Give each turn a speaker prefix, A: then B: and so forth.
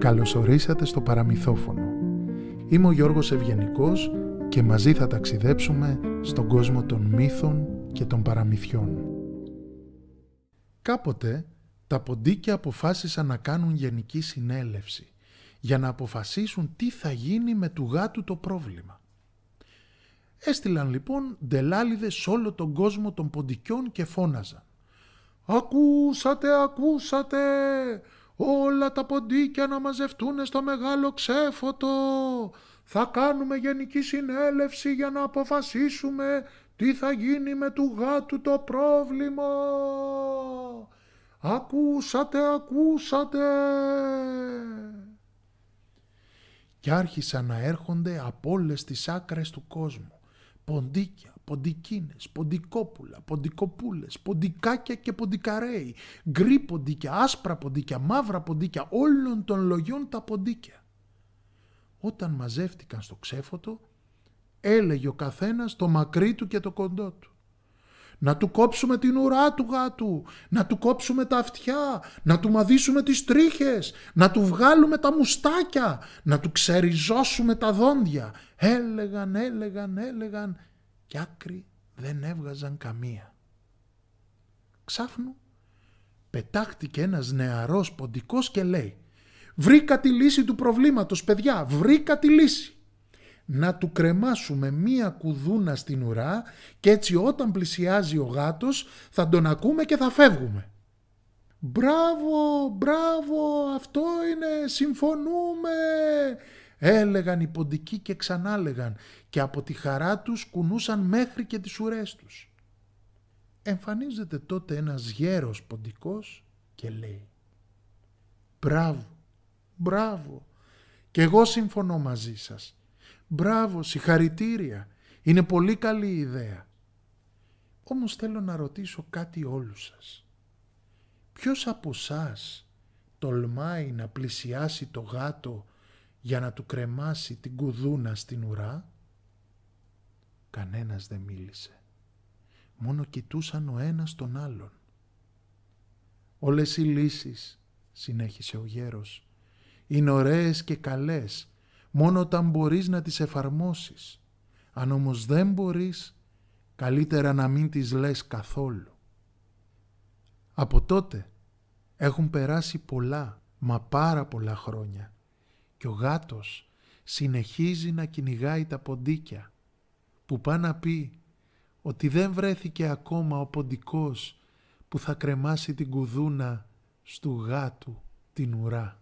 A: Καλωσορίσατε στο παραμυθόφωνο. Είμαι ο Γιώργος Ευγενικός και μαζί θα ταξιδέψουμε στον κόσμο των μύθων και των παραμυθιών. Κάποτε τα ποντίκια αποφάσισαν να κάνουν γενική συνέλευση για να αποφασίσουν τι θα γίνει με του γάτου το πρόβλημα. Έστειλαν λοιπόν ντελάλιδες σε όλο τον κόσμο των ποντικιών και φώναζαν «Ακούσατε, ακούσατε! όλα τα ποντίκια να μαζευτούν στο μεγάλο ξέφωτο. Θα κάνουμε γενική συνέλευση για να αποφασίσουμε τι θα γίνει με του γάτου το πρόβλημα. Ακούσατε, ακούσατε. Και άρχισαν να έρχονται από όλες τις άκρες του κόσμου ποντίκια, ποντικίνες, ποντικόπουλα, ποντικοπούλες, ποντικάκια και ποντικαρέοι, γκρι ποντίκια, άσπρα ποντίκια, μαύρα ποντίκια, όλων των λογιών τα ποντίκια. Όταν μαζεύτηκαν στο ξέφωτο, έλεγε ο καθένας το μακρύ του και το κοντό του. Να του κόψουμε την ουρά του γάτου, να του κόψουμε τα αυτιά, να του μαδίσουμε τις τρίχες, να του βγάλουμε τα μουστάκια, να του ξεριζώσουμε τα δόντια. Έλεγαν, έλεγαν, έλεγαν και άκρη δεν έβγαζαν καμία. Ξάφνου πετάχτηκε ένας νεαρός ποντικός και λέει «Βρήκα τη λύση του προβλήματος, παιδιά, βρήκα τη λύση» να του κρεμάσουμε μία κουδούνα στην ουρά και έτσι όταν πλησιάζει ο γάτος θα τον ακούμε και θα φεύγουμε. Μπράβο, μπράβο, αυτό είναι, συμφωνούμε, Έλεγαν οι ποντικοί και ξανάλεγαν και από τη χαρά τους κουνούσαν μέχρι και τις ουρές τους. Εμφανίζεται τότε ένας γέρος ποντικός και λέει «Μπράβο, μπράβο, και εγώ συμφωνώ μαζί σας. Μπράβο, συγχαρητήρια, είναι πολύ καλή ιδέα. Όμως θέλω να ρωτήσω κάτι όλους σας. Ποιος από σας τολμάει να πλησιάσει το γάτο για να του κρεμάσει την κουδούνα στην ουρά, κανένας δεν μίλησε. Μόνο κοιτούσαν ο ένας τον άλλον. «Όλες οι λύσεις», συνέχισε ο γέρος, «είναι ωραίες και καλές, μόνο όταν μπορείς να τις εφαρμόσεις. Αν όμως δεν μπορείς, καλύτερα να μην τις λες καθόλου». Από τότε έχουν περάσει πολλά, μα πάρα πολλά χρόνια και ο γάτος συνεχίζει να κυνηγάει τα ποντίκια που πά να πει ότι δεν βρέθηκε ακόμα ο ποντικός που θα κρεμάσει την κουδούνα στου γάτου την ουρά.